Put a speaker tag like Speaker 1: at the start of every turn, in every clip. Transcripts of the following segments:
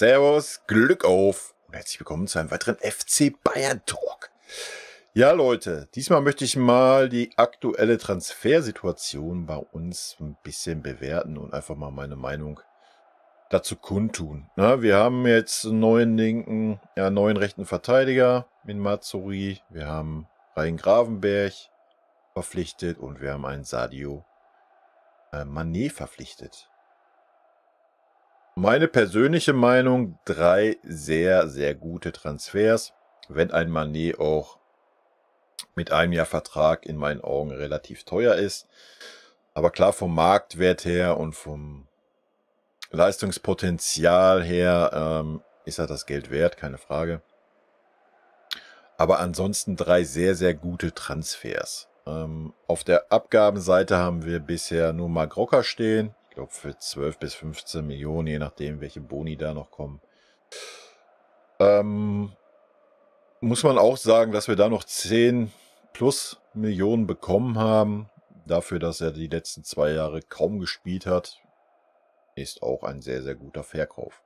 Speaker 1: Servus, Glück auf und herzlich willkommen zu einem weiteren FC Bayern Talk. Ja, Leute, diesmal möchte ich mal die aktuelle Transfersituation bei uns ein bisschen bewerten und einfach mal meine Meinung dazu kundtun. Na, wir haben jetzt einen neuen linken, ja, neuen rechten Verteidiger in Matsuri. Wir haben Rhein Gravenberg verpflichtet und wir haben einen Sadio äh, Mané verpflichtet. Meine persönliche Meinung, drei sehr, sehr gute Transfers, wenn ein Manet auch mit einem Jahr Vertrag in meinen Augen relativ teuer ist. Aber klar, vom Marktwert her und vom Leistungspotenzial her ähm, ist er das Geld wert, keine Frage. Aber ansonsten drei sehr, sehr gute Transfers. Ähm, auf der Abgabenseite haben wir bisher nur Magrocker stehen ich glaube für 12 bis 15 Millionen, je nachdem, welche Boni da noch kommen. Ähm, muss man auch sagen, dass wir da noch 10 plus Millionen bekommen haben. Dafür, dass er die letzten zwei Jahre kaum gespielt hat, ist auch ein sehr, sehr guter Verkauf.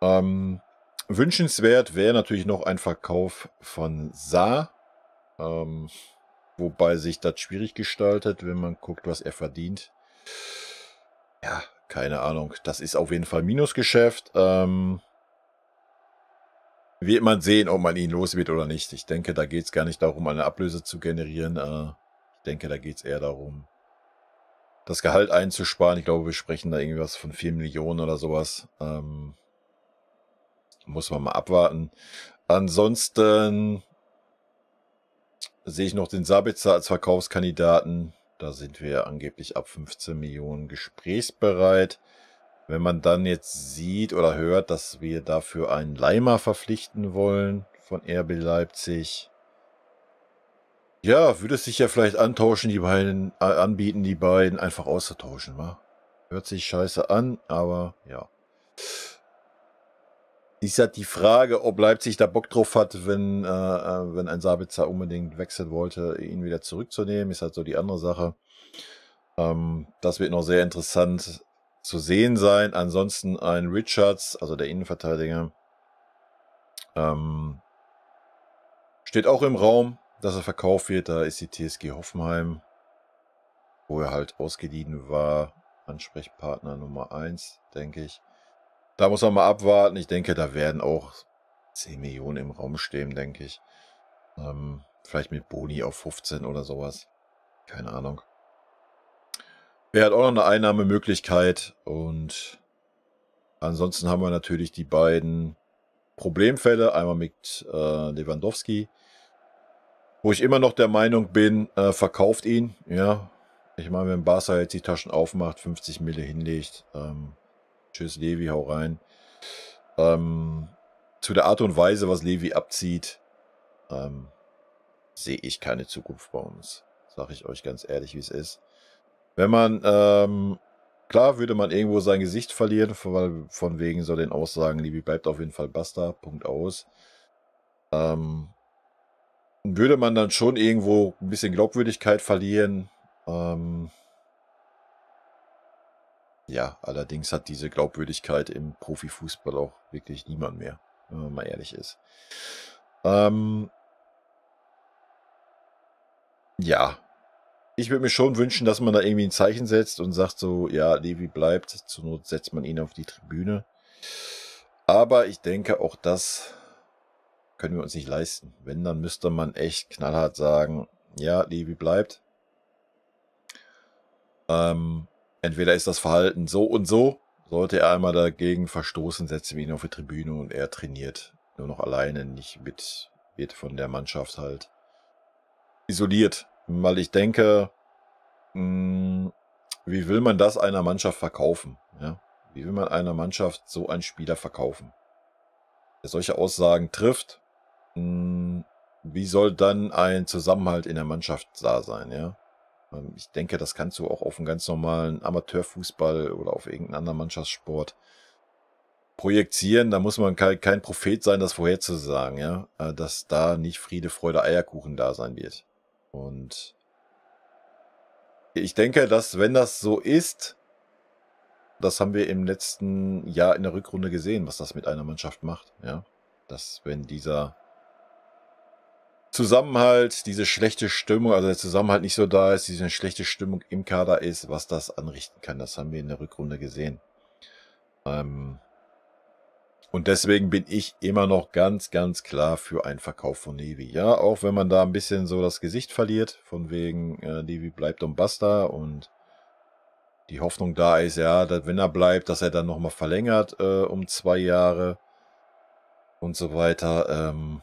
Speaker 1: Ähm, wünschenswert wäre natürlich noch ein Verkauf von Saar. Ähm, wobei sich das schwierig gestaltet, wenn man guckt, was er verdient. Ja, keine Ahnung. Das ist auf jeden Fall Minusgeschäft. Ähm, wird man sehen, ob man ihn los wird oder nicht. Ich denke, da geht es gar nicht darum, eine Ablöse zu generieren. Äh, ich denke, da geht es eher darum, das Gehalt einzusparen. Ich glaube, wir sprechen da irgendwas von 4 Millionen oder sowas. Ähm, muss man mal abwarten. Ansonsten sehe ich noch den Sabitzer als Verkaufskandidaten. Da sind wir angeblich ab 15 Millionen gesprächsbereit. Wenn man dann jetzt sieht oder hört, dass wir dafür einen Leimer verpflichten wollen von RB Leipzig, ja, würde es sich ja vielleicht antauschen, die beiden, äh, anbieten, die beiden einfach auszutauschen, wa? Hört sich scheiße an, aber ja ist halt die Frage, ob Leipzig da Bock drauf hat, wenn, äh, äh, wenn ein Sabitzer unbedingt wechseln wollte, ihn wieder zurückzunehmen, ist halt so die andere Sache. Ähm, das wird noch sehr interessant zu sehen sein. Ansonsten ein Richards, also der Innenverteidiger, ähm, steht auch im Raum, dass er verkauft wird. Da ist die TSG Hoffenheim, wo er halt ausgeliehen war, Ansprechpartner Nummer 1, denke ich. Da muss man mal abwarten. Ich denke, da werden auch 10 Millionen im Raum stehen, denke ich. Ähm, vielleicht mit Boni auf 15 oder sowas. Keine Ahnung. Er hat auch noch eine Einnahmemöglichkeit und ansonsten haben wir natürlich die beiden Problemfälle. Einmal mit äh, Lewandowski, wo ich immer noch der Meinung bin, äh, verkauft ihn. Ja, ich meine, wenn Barca jetzt die Taschen aufmacht, 50 Mille hinlegt, ähm, Tschüss, Levi, hau rein. Ähm, zu der Art und Weise, was Levi abzieht, ähm, sehe ich keine Zukunft bei uns. Sage ich euch ganz ehrlich, wie es ist. Wenn man, ähm, klar würde man irgendwo sein Gesicht verlieren, von, von wegen so den Aussagen, Levi bleibt auf jeden Fall Basta, Punkt aus. Ähm, würde man dann schon irgendwo ein bisschen Glaubwürdigkeit verlieren. Ähm, ja, allerdings hat diese Glaubwürdigkeit im Profifußball auch wirklich niemand mehr, wenn man mal ehrlich ist. Ähm, ja, ich würde mir schon wünschen, dass man da irgendwie ein Zeichen setzt und sagt so, ja, Levi bleibt, zur Not setzt man ihn auf die Tribüne. Aber ich denke, auch das können wir uns nicht leisten. Wenn, dann müsste man echt knallhart sagen, ja, Levi bleibt. Ähm, Entweder ist das Verhalten so und so, sollte er einmal dagegen verstoßen, setzen wir ihn auf die Tribüne und er trainiert. Nur noch alleine, nicht mit, wird von der Mannschaft halt isoliert. Weil ich denke, mh, hm, wie will man das einer Mannschaft verkaufen? Ja? Wie will man einer Mannschaft so einen Spieler verkaufen? Der solche Aussagen trifft, mh, hm, wie soll dann ein Zusammenhalt in der Mannschaft da sein, ja? Ähm, ich denke, das kannst du auch auf einen ganz normalen Amateurfußball oder auf irgendeinen anderen Mannschaftssport projizieren. Da muss man kein, kein Prophet sein, das vorherzusagen, ja, äh, dass da nicht Friede, Freude, Eierkuchen da sein wird. Und ich denke, dass wenn das so ist, das haben wir im letzten Jahr in der Rückrunde gesehen, was das mit einer Mannschaft macht, ja, dass wenn dieser Zusammenhalt, diese schlechte Stimmung, also der Zusammenhalt nicht so da ist, diese schlechte Stimmung im Kader ist, was das anrichten kann. Das haben wir in der Rückrunde gesehen. Ähm und deswegen bin ich immer noch ganz, ganz klar für einen Verkauf von Levi. Ja, auch wenn man da ein bisschen so das Gesicht verliert, von wegen äh, Levi bleibt und basta und die Hoffnung da ist, ja, dass wenn er bleibt, dass er dann nochmal verlängert äh, um zwei Jahre und so weiter. Ähm,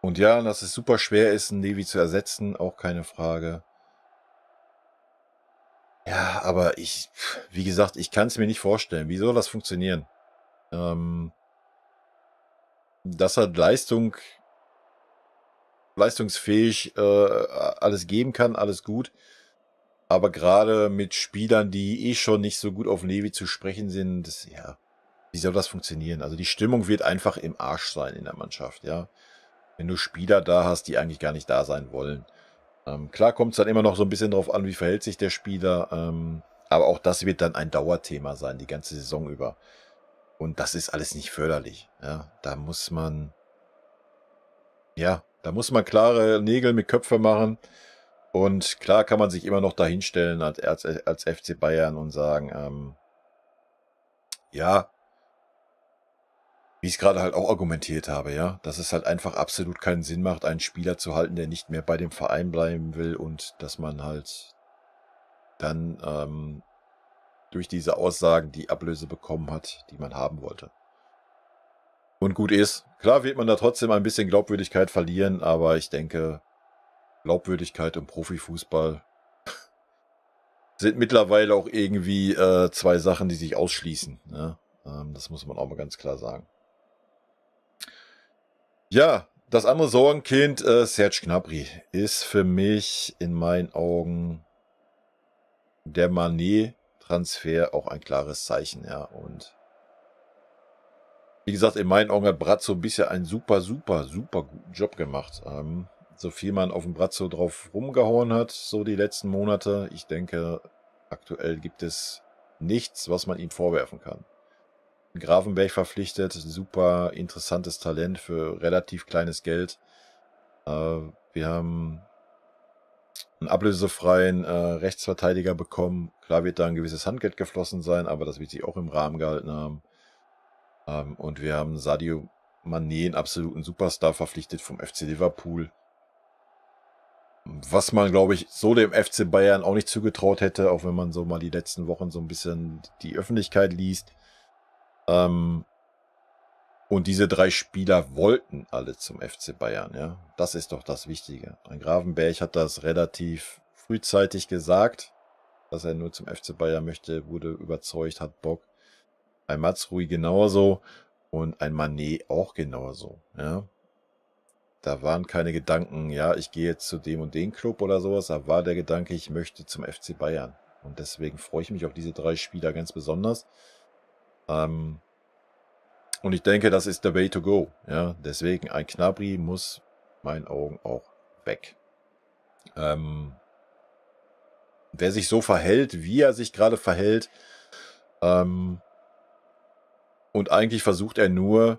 Speaker 1: und ja, dass es super schwer ist, einen Levi zu ersetzen, auch keine Frage. Ja, aber ich, wie gesagt, ich kann es mir nicht vorstellen. Wie soll das funktionieren? Ähm, dass er Leistung, leistungsfähig äh, alles geben kann, alles gut. Aber gerade mit Spielern, die eh schon nicht so gut auf Levi zu sprechen sind, das, ja, wie soll das funktionieren? Also die Stimmung wird einfach im Arsch sein in der Mannschaft, ja wenn du Spieler da hast, die eigentlich gar nicht da sein wollen. Ähm, klar kommt es dann immer noch so ein bisschen darauf an, wie verhält sich der Spieler. Ähm, aber auch das wird dann ein Dauerthema sein, die ganze Saison über. Und das ist alles nicht förderlich. Ja, da muss man, ja, da muss man klare Nägel mit Köpfe machen. Und klar kann man sich immer noch dahinstellen als, als, als FC Bayern und sagen, ähm, ja, wie ich es gerade halt auch argumentiert habe, ja, dass es halt einfach absolut keinen Sinn macht, einen Spieler zu halten, der nicht mehr bei dem Verein bleiben will und dass man halt dann ähm, durch diese Aussagen die Ablöse bekommen hat, die man haben wollte. Und gut ist, klar wird man da trotzdem ein bisschen Glaubwürdigkeit verlieren, aber ich denke, Glaubwürdigkeit und Profifußball sind mittlerweile auch irgendwie äh, zwei Sachen, die sich ausschließen. Ne? Ähm, das muss man auch mal ganz klar sagen. Ja, das andere Sorgenkind, äh, Serge Gnabry, ist für mich in meinen Augen der Manet-Transfer auch ein klares Zeichen. Ja, und wie gesagt, in meinen Augen hat Brazzo bisher einen super, super, super guten Job gemacht. Ähm, so viel man auf dem Brazzo drauf rumgehauen hat, so die letzten Monate. Ich denke, aktuell gibt es nichts, was man ihm vorwerfen kann. Grafenberg verpflichtet, super interessantes Talent für relativ kleines Geld. Äh, wir haben einen ablösefreien äh, Rechtsverteidiger bekommen. Klar wird da ein gewisses Handgeld geflossen sein, aber das wird sich auch im Rahmen gehalten haben. Ähm, und wir haben Sadio Mané, einen absoluten Superstar, verpflichtet vom FC Liverpool. Was man, glaube ich, so dem FC Bayern auch nicht zugetraut hätte, auch wenn man so mal die letzten Wochen so ein bisschen die Öffentlichkeit liest. Ähm, und diese drei Spieler wollten alle zum FC Bayern, ja. Das ist doch das Wichtige. Ein Gravenberg hat das relativ frühzeitig gesagt, dass er nur zum FC Bayern möchte, wurde überzeugt, hat Bock. Ein Matsrui genauso und ein Manet auch genauso, ja. Da waren keine Gedanken, ja, ich gehe jetzt zu dem und dem Club oder sowas. Da war der Gedanke, ich möchte zum FC Bayern. Und deswegen freue ich mich auf diese drei Spieler ganz besonders. Ähm, und ich denke, das ist der Way to go. Ja, deswegen ein Knabri muss meinen Augen auch weg. Ähm, wer sich so verhält, wie er sich gerade verhält, ähm, und eigentlich versucht er nur,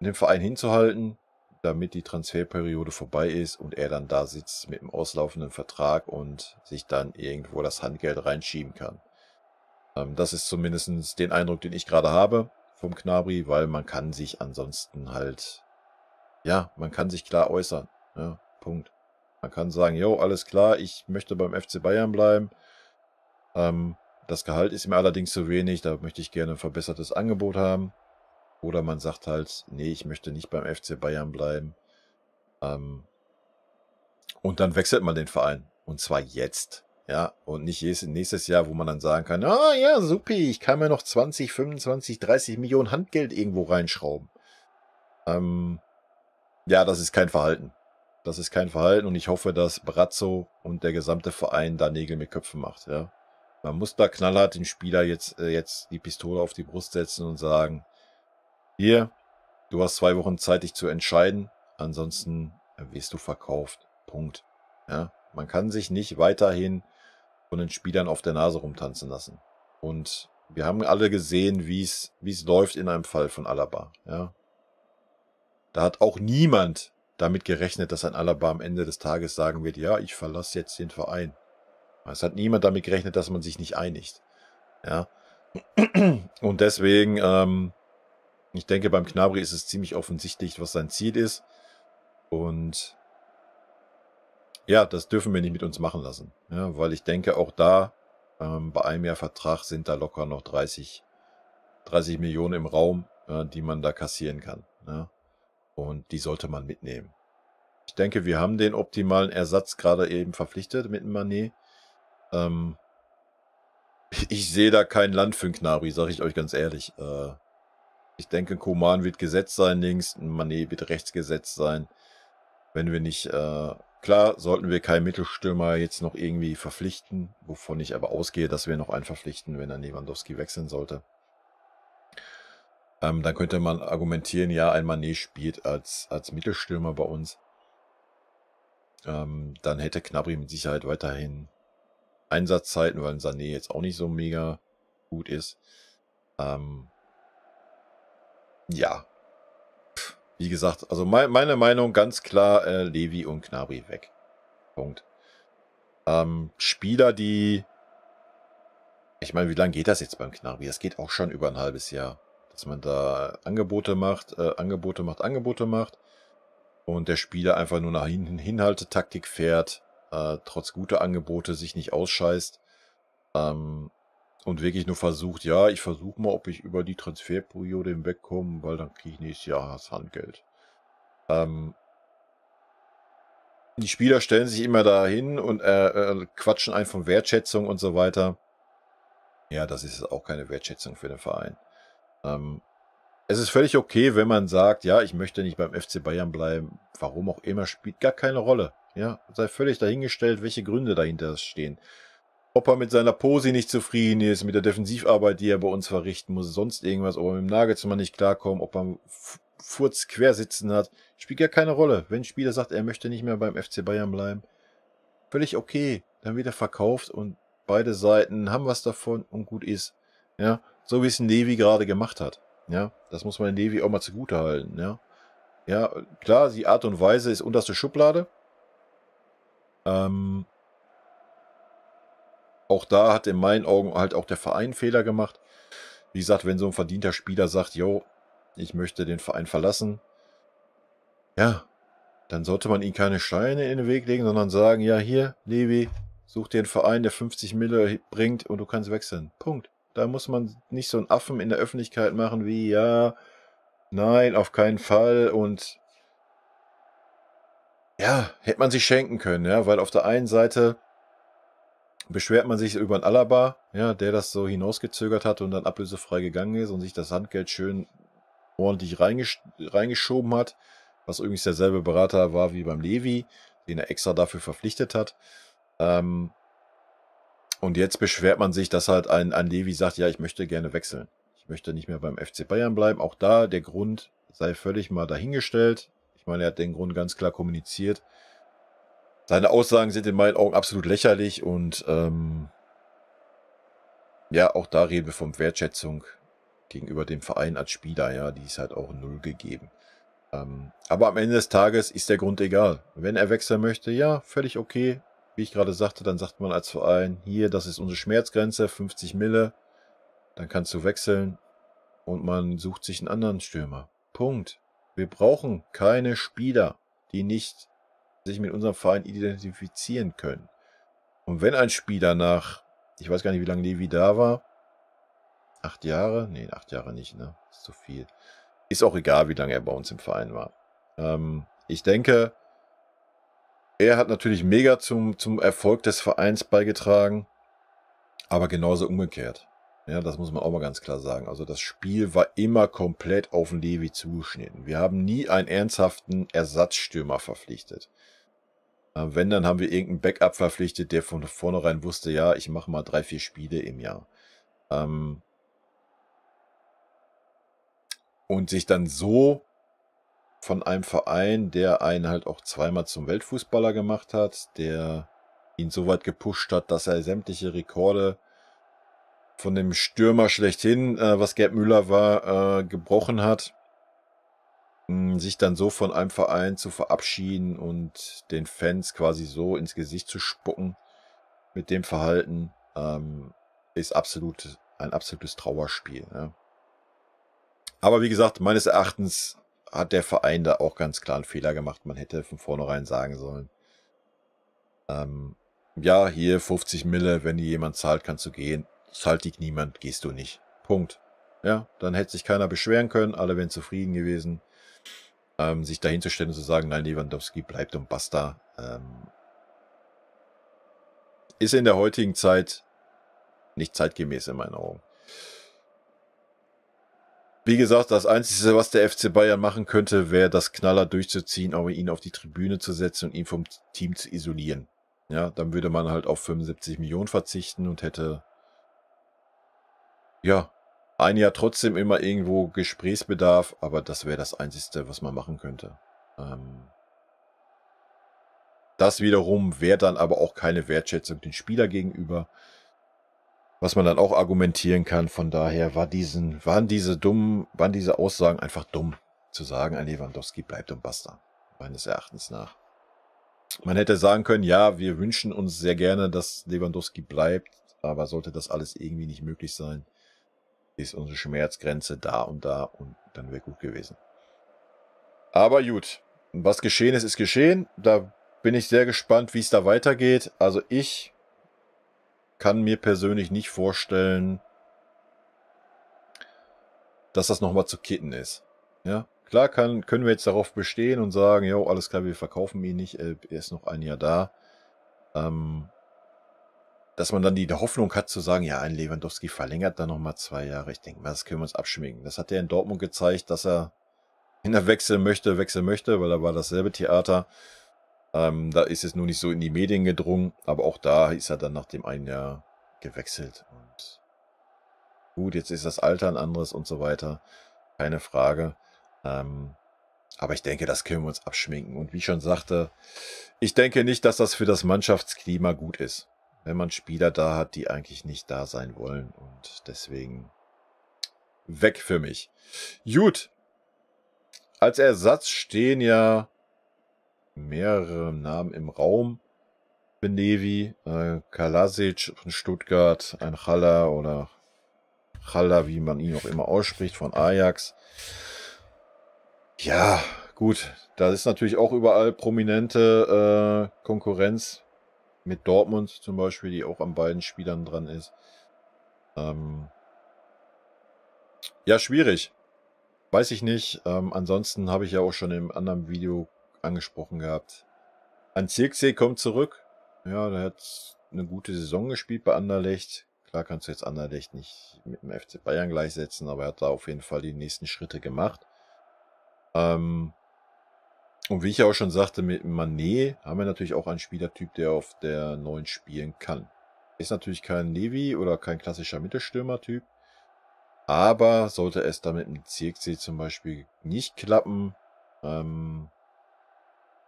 Speaker 1: den Verein hinzuhalten, damit die Transferperiode vorbei ist und er dann da sitzt mit dem auslaufenden Vertrag und sich dann irgendwo das Handgeld reinschieben kann. Ähm, das ist zumindest den Eindruck, den ich gerade habe vom Knabri, weil man kann sich ansonsten halt, ja, man kann sich klar äußern. Ja, Punkt. Man kann sagen, jo, alles klar, ich möchte beim FC Bayern bleiben. Ähm, das Gehalt ist mir allerdings zu wenig, da möchte ich gerne ein verbessertes Angebot haben. Oder man sagt halt, nee, ich möchte nicht beim FC Bayern bleiben. Ähm, und dann wechselt man den Verein. Und zwar jetzt. Ja, und nicht nächstes Jahr, wo man dann sagen kann, ah ja, supi, ich kann mir noch 20, 25, 30 Millionen Handgeld irgendwo reinschrauben. Ähm, ja, das ist kein Verhalten. Das ist kein Verhalten und ich hoffe, dass Brazzo und der gesamte Verein da Nägel mit Köpfen macht. Ja. Man muss da knallhart den Spieler jetzt, äh, jetzt die Pistole auf die Brust setzen und sagen, hier, du hast zwei Wochen Zeit, dich zu entscheiden, ansonsten wirst du verkauft. Punkt. Ja. Man kann sich nicht weiterhin von den Spielern auf der Nase rumtanzen lassen. Und wir haben alle gesehen, wie es wie es läuft in einem Fall von Alaba. Ja. Da hat auch niemand damit gerechnet, dass ein Alaba am Ende des Tages sagen wird, ja, ich verlasse jetzt den Verein. Es hat niemand damit gerechnet, dass man sich nicht einigt. Ja. Und deswegen, ähm, ich denke, beim Knabri ist es ziemlich offensichtlich, was sein Ziel ist. Und ja, das dürfen wir nicht mit uns machen lassen. Ja, weil ich denke, auch da ähm, bei einem Jahr Vertrag sind da locker noch 30, 30 Millionen im Raum, äh, die man da kassieren kann. Ja? Und die sollte man mitnehmen. Ich denke, wir haben den optimalen Ersatz gerade eben verpflichtet mit dem Manet. Ähm, ich sehe da kein Land für Knabri, sage ich euch ganz ehrlich. Äh, ich denke, ein Koman wird gesetzt sein links, ein Manet wird rechts gesetzt sein. Wenn wir nicht äh, Klar sollten wir keinen Mittelstürmer jetzt noch irgendwie verpflichten, wovon ich aber ausgehe, dass wir noch einen verpflichten, wenn dann Lewandowski wechseln sollte. Ähm, dann könnte man argumentieren, ja, ein Manet spielt als, als Mittelstürmer bei uns. Ähm, dann hätte Knabri mit Sicherheit weiterhin Einsatzzeiten, weil Sané jetzt auch nicht so mega gut ist. Ähm, ja, wie gesagt, also mein, meine Meinung ganz klar, äh, Levi und Knabri weg. Punkt. Ähm, Spieler, die. Ich meine, wie lange geht das jetzt beim Knabri? Das geht auch schon über ein halbes Jahr. Dass man da Angebote macht, äh, Angebote macht, Angebote macht. Und der Spieler einfach nur nach hinten Hinhaltetaktik fährt, äh, trotz guter Angebote sich nicht ausscheißt. Ähm, und wirklich nur versucht, ja, ich versuche mal, ob ich über die Transferperiode hinwegkomme, weil dann kriege ich nächstes Jahr das Handgeld. Ähm, die Spieler stellen sich immer dahin und äh, äh, quatschen einen von Wertschätzung und so weiter. Ja, das ist auch keine Wertschätzung für den Verein. Ähm, es ist völlig okay, wenn man sagt, ja, ich möchte nicht beim FC Bayern bleiben, warum auch immer, spielt gar keine Rolle. Ja, sei völlig dahingestellt, welche Gründe dahinter stehen ob er mit seiner Pose nicht zufrieden ist, mit der Defensivarbeit, die er bei uns verrichten muss, sonst irgendwas, ob er mit dem Nagelsmann nicht klarkommt, ob er Furz quer sitzen hat, spielt ja keine Rolle. Wenn ein Spieler sagt, er möchte nicht mehr beim FC Bayern bleiben, völlig okay, dann wird er verkauft und beide Seiten haben was davon und gut ist. Ja, so wie es ein Levi gerade gemacht hat. Ja, das muss man den Levi auch mal zugute halten. Ja, ja klar, die Art und Weise ist unterste Schublade. Ähm, auch da hat in meinen Augen halt auch der Verein Fehler gemacht. Wie gesagt, wenn so ein verdienter Spieler sagt, yo, ich möchte den Verein verlassen, ja, dann sollte man ihm keine Steine in den Weg legen, sondern sagen, ja, hier, Levi, such dir einen Verein, der 50 Mille bringt und du kannst wechseln. Punkt. Da muss man nicht so einen Affen in der Öffentlichkeit machen wie, ja, nein, auf keinen Fall und ja, hätte man sich schenken können, ja, weil auf der einen Seite beschwert man sich über einen Alaba, ja, der das so hinausgezögert hat und dann ablösefrei gegangen ist und sich das Handgeld schön ordentlich reingesch reingeschoben hat, was übrigens derselbe Berater war wie beim Levi, den er extra dafür verpflichtet hat. Ähm, und jetzt beschwert man sich, dass halt ein, ein Levi sagt, ja, ich möchte gerne wechseln. Ich möchte nicht mehr beim FC Bayern bleiben. Auch da der Grund sei völlig mal dahingestellt. Ich meine, er hat den Grund ganz klar kommuniziert. Seine Aussagen sind in meinen Augen absolut lächerlich und ähm, ja, auch da reden wir von Wertschätzung gegenüber dem Verein als Spieler, ja, die ist halt auch null gegeben. Ähm, aber am Ende des Tages ist der Grund egal. Wenn er wechseln möchte, ja, völlig okay. Wie ich gerade sagte, dann sagt man als Verein, hier, das ist unsere Schmerzgrenze, 50 Mille, dann kannst du wechseln und man sucht sich einen anderen Stürmer. Punkt. Wir brauchen keine Spieler, die nicht sich mit unserem Verein identifizieren können. Und wenn ein Spieler nach, ich weiß gar nicht, wie lange Levi da war, acht Jahre? Nee, acht Jahre nicht, ne? Ist zu viel. Ist auch egal, wie lange er bei uns im Verein war. Ähm, ich denke, er hat natürlich mega zum, zum Erfolg des Vereins beigetragen, aber genauso umgekehrt. Ja, das muss man auch mal ganz klar sagen. Also das Spiel war immer komplett auf den Levi zugeschnitten. Wir haben nie einen ernsthaften Ersatzstürmer verpflichtet. Äh, wenn, dann haben wir irgendeinen Backup verpflichtet, der von vornherein wusste, ja, ich mache mal drei, vier Spiele im Jahr. Ähm, und sich dann so von einem Verein, der einen halt auch zweimal zum Weltfußballer gemacht hat, der ihn so weit gepusht hat, dass er sämtliche Rekorde von dem Stürmer schlechthin, äh, was Gerd Müller war, äh, gebrochen hat, hm, sich dann so von einem Verein zu verabschieden und den Fans quasi so ins Gesicht zu spucken mit dem Verhalten, ähm, ist absolut ein absolutes Trauerspiel. Ne? Aber wie gesagt, meines Erachtens hat der Verein da auch ganz klar einen Fehler gemacht. Man hätte von vornherein sagen sollen, ähm, ja, hier 50 Mille, wenn dir jemand zahlt, kannst du gehen zahlt dich niemand, gehst du nicht. Punkt. Ja, dann hätte sich keiner beschweren können, alle wären zufrieden gewesen. Ähm, sich dahinzustellen und zu sagen, nein, Lewandowski bleibt und basta, ähm, ist in der heutigen Zeit nicht zeitgemäß in meinen Augen. Wie gesagt, das Einzige, was der FC Bayern machen könnte, wäre das Knaller durchzuziehen, aber ihn auf die Tribüne zu setzen und ihn vom Team zu isolieren. Ja, dann würde man halt auf 75 Millionen verzichten und hätte ja, ein Jahr trotzdem immer irgendwo Gesprächsbedarf, aber das wäre das Einzige, was man machen könnte. Ähm das wiederum wäre dann aber auch keine Wertschätzung den Spieler gegenüber, was man dann auch argumentieren kann. Von daher war diesen, waren diese dummen, waren diese Aussagen einfach dumm zu sagen, ein Lewandowski bleibt und basta, meines Erachtens nach. Man hätte sagen können, ja, wir wünschen uns sehr gerne, dass Lewandowski bleibt, aber sollte das alles irgendwie nicht möglich sein, ist unsere Schmerzgrenze da und da und dann wäre gut gewesen. Aber gut, was geschehen ist, ist geschehen. Da bin ich sehr gespannt, wie es da weitergeht. Also ich kann mir persönlich nicht vorstellen, dass das nochmal zu kitten ist. Ja, klar kann, können wir jetzt darauf bestehen und sagen, ja, alles klar, wir verkaufen ihn nicht, er ist noch ein Jahr da. Ähm, dass man dann die Hoffnung hat zu sagen, ja, ein Lewandowski verlängert dann nochmal zwei Jahre. Ich denke mal, das können wir uns abschminken. Das hat er in Dortmund gezeigt, dass er, wenn er wechseln möchte, wechseln möchte, weil da war dasselbe Theater. Ähm, da ist es nur nicht so in die Medien gedrungen, aber auch da ist er dann nach dem einen Jahr gewechselt. Und gut, jetzt ist das Alter ein anderes und so weiter. Keine Frage. Ähm, aber ich denke, das können wir uns abschminken. Und wie ich schon sagte, ich denke nicht, dass das für das Mannschaftsklima gut ist wenn man Spieler da hat, die eigentlich nicht da sein wollen. Und deswegen weg für mich. Gut. Als Ersatz stehen ja mehrere Namen im Raum. Benevi, äh, Kalasic von Stuttgart, ein Challa oder Challa, wie man ihn auch immer ausspricht, von Ajax. Ja, gut, da ist natürlich auch überall prominente äh, Konkurrenz mit Dortmund zum Beispiel, die auch an beiden Spielern dran ist. Ähm ja, schwierig. Weiß ich nicht. Ähm, ansonsten habe ich ja auch schon im anderen Video angesprochen gehabt. An Zirksee kommt zurück. Ja, der hat eine gute Saison gespielt bei Anderlecht. Klar kannst du jetzt Anderlecht nicht mit dem FC Bayern gleichsetzen, aber er hat da auf jeden Fall die nächsten Schritte gemacht. Ähm, und wie ich ja auch schon sagte, mit Manet haben wir natürlich auch einen Spielertyp, der auf der 9 spielen kann. Ist natürlich kein Levi oder kein klassischer Mittelstürmertyp. Aber sollte es damit mit dem Zirkzee zum Beispiel nicht klappen, ähm,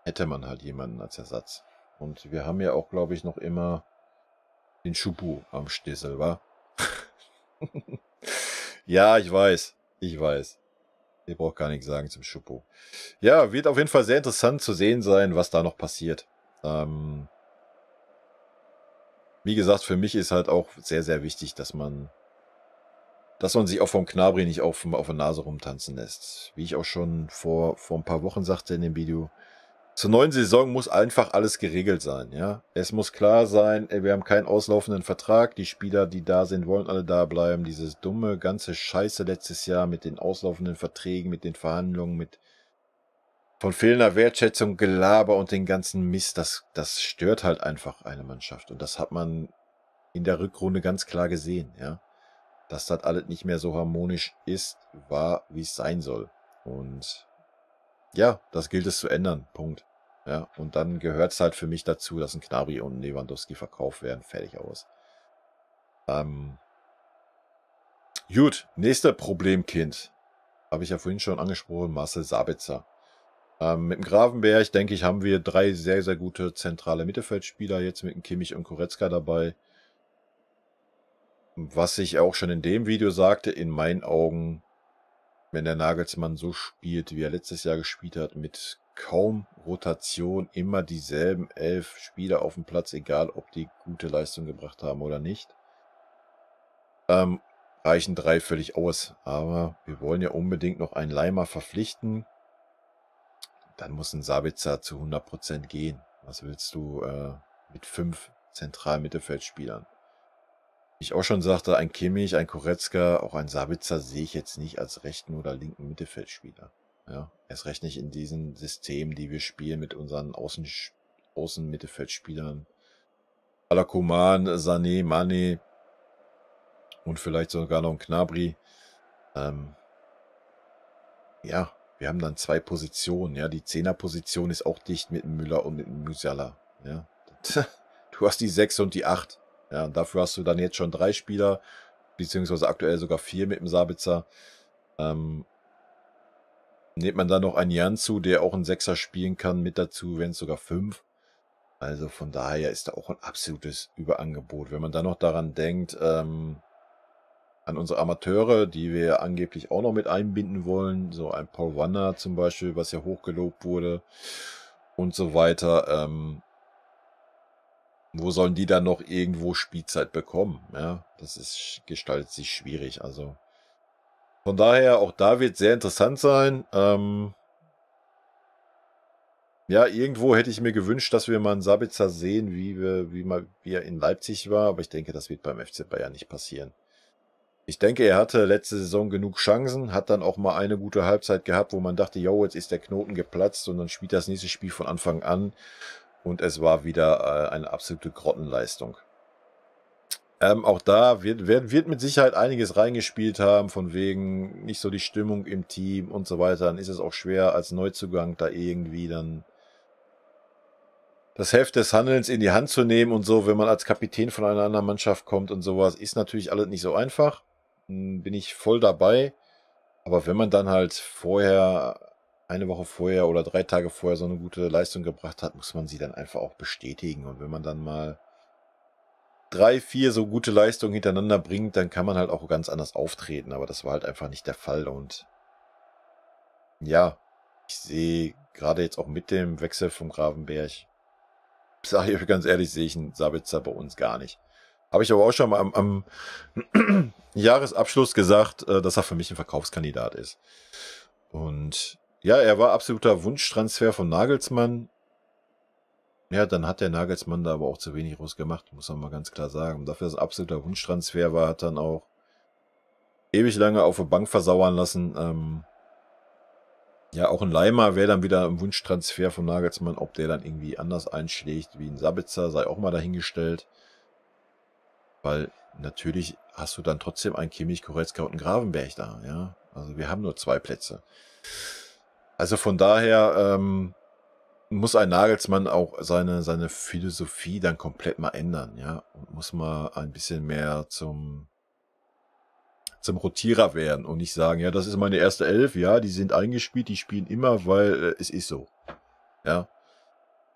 Speaker 1: hätte man halt jemanden als Ersatz. Und wir haben ja auch, glaube ich, noch immer den Schubu am Stissel, wa? ja, ich weiß. Ich weiß. Ihr braucht gar nichts sagen zum Schuppo. Ja, wird auf jeden Fall sehr interessant zu sehen sein, was da noch passiert. Ähm, wie gesagt, für mich ist halt auch sehr, sehr wichtig, dass man, dass man sich auch vom Knabri nicht auf, auf der Nase rumtanzen lässt. Wie ich auch schon vor, vor ein paar Wochen sagte in dem Video, zur neuen Saison muss einfach alles geregelt sein. Ja, es muss klar sein, wir haben keinen auslaufenden Vertrag. Die Spieler, die da sind, wollen alle da bleiben. Dieses dumme ganze Scheiße letztes Jahr mit den auslaufenden Verträgen, mit den Verhandlungen, mit von fehlender Wertschätzung, Gelaber und den ganzen Mist, das, das stört halt einfach eine Mannschaft. Und das hat man in der Rückrunde ganz klar gesehen, ja. Dass das alles nicht mehr so harmonisch ist, war, wie es sein soll. Und ja, das gilt es zu ändern. Punkt. Ja, und dann gehört es halt für mich dazu, dass ein Knabri und ein Lewandowski verkauft werden. Fertig aus. Ähm, gut, nächster Problemkind. Habe ich ja vorhin schon angesprochen, Marcel Sabitzer. Ähm, mit dem Grafenberg, denke ich, haben wir drei sehr, sehr gute zentrale Mittelfeldspieler. Jetzt mit dem Kimmich und Koretzka dabei. Was ich auch schon in dem Video sagte, in meinen Augen wenn der Nagelsmann so spielt, wie er letztes Jahr gespielt hat, mit kaum Rotation, immer dieselben elf Spieler auf dem Platz, egal ob die gute Leistung gebracht haben oder nicht, ähm, reichen drei völlig aus. Aber wir wollen ja unbedingt noch einen Leimer verpflichten. Dann muss ein Sabitzer zu 100% gehen. Was willst du äh, mit fünf zentralen Mittelfeldspielern? ich auch schon sagte, ein Kimmich, ein Koretzka, auch ein Sabitzer sehe ich jetzt nicht als rechten oder linken Mittelfeldspieler. Ja, erst recht nicht in diesen Systemen, die wir spielen mit unseren Außen Außenmittelfeldspielern. Alakoman, Sané, Mane und vielleicht sogar noch ein Knabri. Ähm, ja, wir haben dann zwei Positionen. Ja, die Zehnerposition ist auch dicht mit Müller und mit Musiala. Ja, du hast die 6 und die 8. Ja, und dafür hast du dann jetzt schon drei Spieler, beziehungsweise aktuell sogar vier mit dem Sabitzer. Ähm, nimmt man da noch einen Jan zu, der auch einen Sechser spielen kann, mit dazu, wenn es sogar fünf. Also von daher ist da auch ein absolutes Überangebot. Wenn man dann noch daran denkt, ähm, an unsere Amateure, die wir angeblich auch noch mit einbinden wollen, so ein Paul Wanner zum Beispiel, was ja hochgelobt wurde und so weiter. Ähm, wo sollen die dann noch irgendwo Spielzeit bekommen? Ja, das ist, gestaltet sich schwierig. Also von daher, auch da wird sehr interessant sein. Ähm ja, irgendwo hätte ich mir gewünscht, dass wir mal einen Sabitzer sehen, wie, wir, wie, mal, wie er in Leipzig war, aber ich denke, das wird beim FC Bayern nicht passieren. Ich denke, er hatte letzte Saison genug Chancen, hat dann auch mal eine gute Halbzeit gehabt, wo man dachte, yo, jetzt ist der Knoten geplatzt und dann spielt das nächste Spiel von Anfang an und es war wieder äh, eine absolute Grottenleistung. Ähm, auch da wird, wird, wird mit Sicherheit einiges reingespielt haben, von wegen nicht so die Stimmung im Team und so weiter. Dann ist es auch schwer, als Neuzugang da irgendwie dann das Heft des Handelns in die Hand zu nehmen und so, wenn man als Kapitän von einer anderen Mannschaft kommt und sowas, ist natürlich alles nicht so einfach. Hm, bin ich voll dabei. Aber wenn man dann halt vorher eine Woche vorher oder drei Tage vorher so eine gute Leistung gebracht hat, muss man sie dann einfach auch bestätigen. Und wenn man dann mal drei, vier so gute Leistungen hintereinander bringt, dann kann man halt auch ganz anders auftreten. Aber das war halt einfach nicht der Fall. Und ja, ich sehe gerade jetzt auch mit dem Wechsel vom Gravenberg, sage ich euch ganz ehrlich, sehe ich einen Sabitzer bei uns gar nicht. Habe ich aber auch schon mal am, am Jahresabschluss gesagt, äh, dass er für mich ein Verkaufskandidat ist. Und ja, er war absoluter Wunschtransfer von Nagelsmann. Ja, dann hat der Nagelsmann da aber auch zu wenig rausgemacht, muss man mal ganz klar sagen. Dafür, dass es absoluter Wunschtransfer war, hat dann auch ewig lange auf der Bank versauern lassen. Ähm, ja, auch ein Leimer wäre dann wieder ein Wunschtransfer von Nagelsmann. Ob der dann irgendwie anders einschlägt wie ein Sabitzer, sei auch mal dahingestellt. Weil natürlich hast du dann trotzdem einen Kimmich, Koretzka und einen Gravenberg da. Ja, also wir haben nur zwei Plätze. Also von daher ähm, muss ein Nagelsmann auch seine, seine Philosophie dann komplett mal ändern, ja. Und muss mal ein bisschen mehr zum, zum Rotierer werden und nicht sagen, ja, das ist meine erste Elf, ja, die sind eingespielt, die spielen immer, weil äh, es ist so. Ja.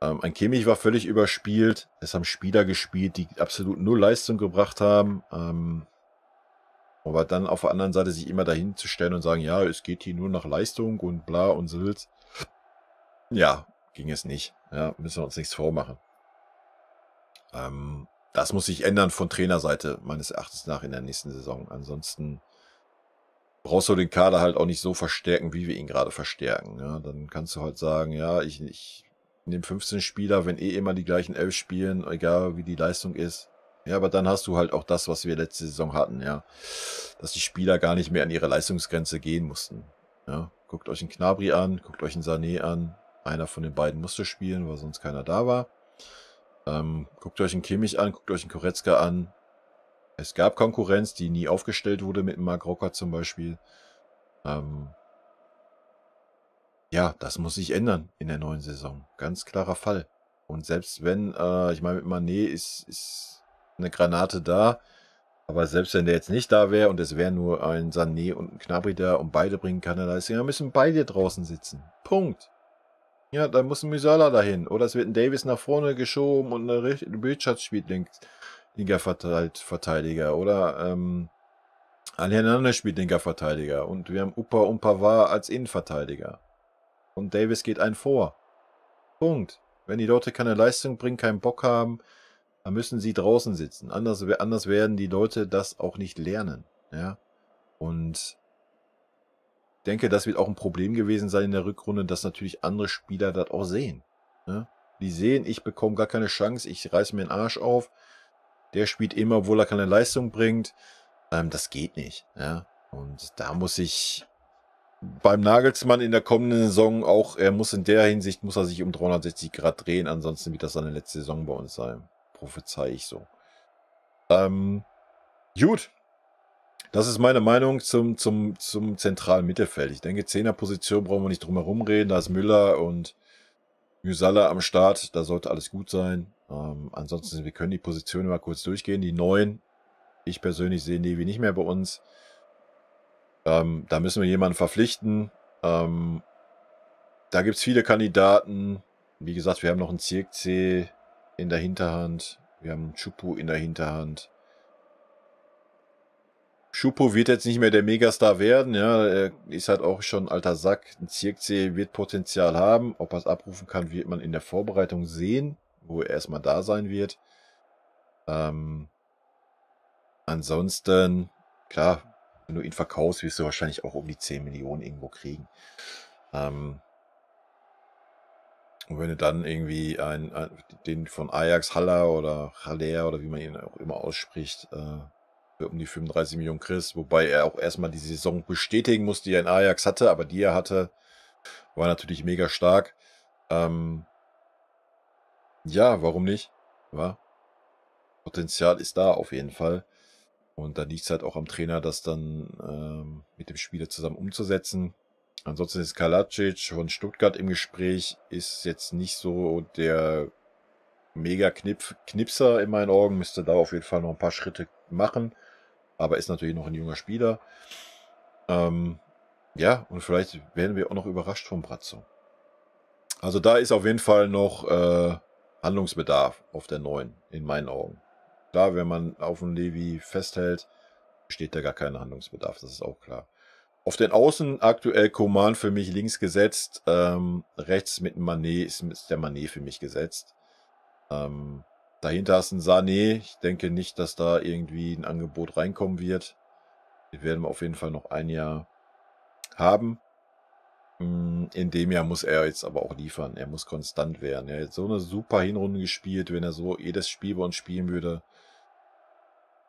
Speaker 1: Ähm, ein Kimmich war völlig überspielt, es haben Spieler gespielt, die absolut nur Leistung gebracht haben. Ähm, aber dann auf der anderen Seite sich immer dahin zu stellen und sagen, ja, es geht hier nur nach Leistung und bla und Sülz. Ja, ging es nicht. Ja, müssen wir uns nichts vormachen. Ähm, das muss sich ändern von Trainerseite, meines Erachtens nach, in der nächsten Saison. Ansonsten brauchst du den Kader halt auch nicht so verstärken, wie wir ihn gerade verstärken. Ja, dann kannst du halt sagen, ja, ich, ich nehme 15 Spieler, wenn eh immer die gleichen elf spielen, egal wie die Leistung ist ja, aber dann hast du halt auch das, was wir letzte Saison hatten, ja. Dass die Spieler gar nicht mehr an ihre Leistungsgrenze gehen mussten. Ja. Guckt euch einen Knabri an, guckt euch einen Sané an. Einer von den beiden musste spielen, weil sonst keiner da war. Ähm, guckt euch einen Kimmich an, guckt euch einen Koretzka an. Es gab Konkurrenz, die nie aufgestellt wurde mit Mark Rocker zum Beispiel. Ähm, ja, das muss sich ändern in der neuen Saison. Ganz klarer Fall. Und selbst wenn, äh, ich meine, mit Mané ist, ist eine Granate da. Aber selbst wenn der jetzt nicht da wäre und es wäre nur ein Sané und ein Knabri da und beide bringen keine Leistung, dann müssen beide draußen sitzen. Punkt. Ja, dann muss ein Musala dahin. Oder es wird ein Davis nach vorne geschoben und ein Richards spielt links, linker Verteidiger. Oder ähm, ein Hernandez spielt linker Verteidiger. Und wir haben Upa und Pavard als Innenverteidiger. Und Davis geht einen vor. Punkt. Wenn die Leute keine Leistung bringen, keinen Bock haben, da müssen sie draußen sitzen. Anders, anders werden die Leute das auch nicht lernen. Ja? Und ich denke, das wird auch ein Problem gewesen sein in der Rückrunde, dass natürlich andere Spieler das auch sehen. Ja? Ne? Die sehen, ich bekomme gar keine Chance, ich reiße mir den Arsch auf. Der spielt immer, obwohl er keine Leistung bringt. Ähm, das geht nicht. Ja? Und da muss ich beim Nagelsmann in der kommenden Saison auch, er muss in der Hinsicht, muss er sich um 360 Grad drehen, ansonsten wird das seine letzte Saison bei uns sein prophezei ich so. Ähm, gut. Das ist meine Meinung zum, zum, zum zentralen Mittelfeld. Ich denke, 10er Position brauchen wir nicht drum herum reden. Da ist Müller und Müsala am Start. Da sollte alles gut sein. Ähm, ansonsten, wir können die Positionen mal kurz durchgehen. Die 9, ich persönlich sehe Nevi nicht mehr bei uns. Ähm, da müssen wir jemanden verpflichten. Ähm, da gibt es viele Kandidaten. Wie gesagt, wir haben noch einen Zirkzee in der Hinterhand. Wir haben Chupu in der Hinterhand. Schupo wird jetzt nicht mehr der Megastar werden, ja, er ist halt auch schon ein alter Sack. Ein Zirkzee wird Potenzial haben. Ob er es abrufen kann, wird man in der Vorbereitung sehen, wo er erstmal da sein wird. Ähm, ansonsten, klar, wenn du ihn verkaufst, wirst du wahrscheinlich auch um die 10 Millionen irgendwo kriegen. Ähm, und wenn du dann irgendwie ein, ein, den von Ajax Haller oder Haller oder wie man ihn auch immer ausspricht, äh, um die 35 Millionen kriegst, wobei er auch erstmal die Saison bestätigen muss, die er in Ajax hatte, aber die er hatte, war natürlich mega stark. Ähm, ja, warum nicht? Ja. Potenzial ist da auf jeden Fall. Und da liegt es halt auch am Trainer, das dann ähm, mit dem Spieler zusammen umzusetzen. Ansonsten ist Kalacic von Stuttgart im Gespräch, ist jetzt nicht so der mega -Knip Knipser in meinen Augen, müsste da auf jeden Fall noch ein paar Schritte machen, aber ist natürlich noch ein junger Spieler. Ähm, ja, und vielleicht werden wir auch noch überrascht vom Bratzo. Also da ist auf jeden Fall noch äh, Handlungsbedarf auf der neuen, in meinen Augen. Da, wenn man auf dem Levi festhält, besteht da gar kein Handlungsbedarf, das ist auch klar. Auf den Außen aktuell Koman für mich links gesetzt, ähm, rechts mit Manet ist, ist der Manet für mich gesetzt. Ähm, dahinter ist ein Sané. Ich denke nicht, dass da irgendwie ein Angebot reinkommen wird. Die werden wir auf jeden Fall noch ein Jahr haben. Mm, in dem Jahr muss er jetzt aber auch liefern. Er muss konstant werden. Er hat so eine super Hinrunde gespielt. Wenn er so jedes Spiel bei uns spielen würde,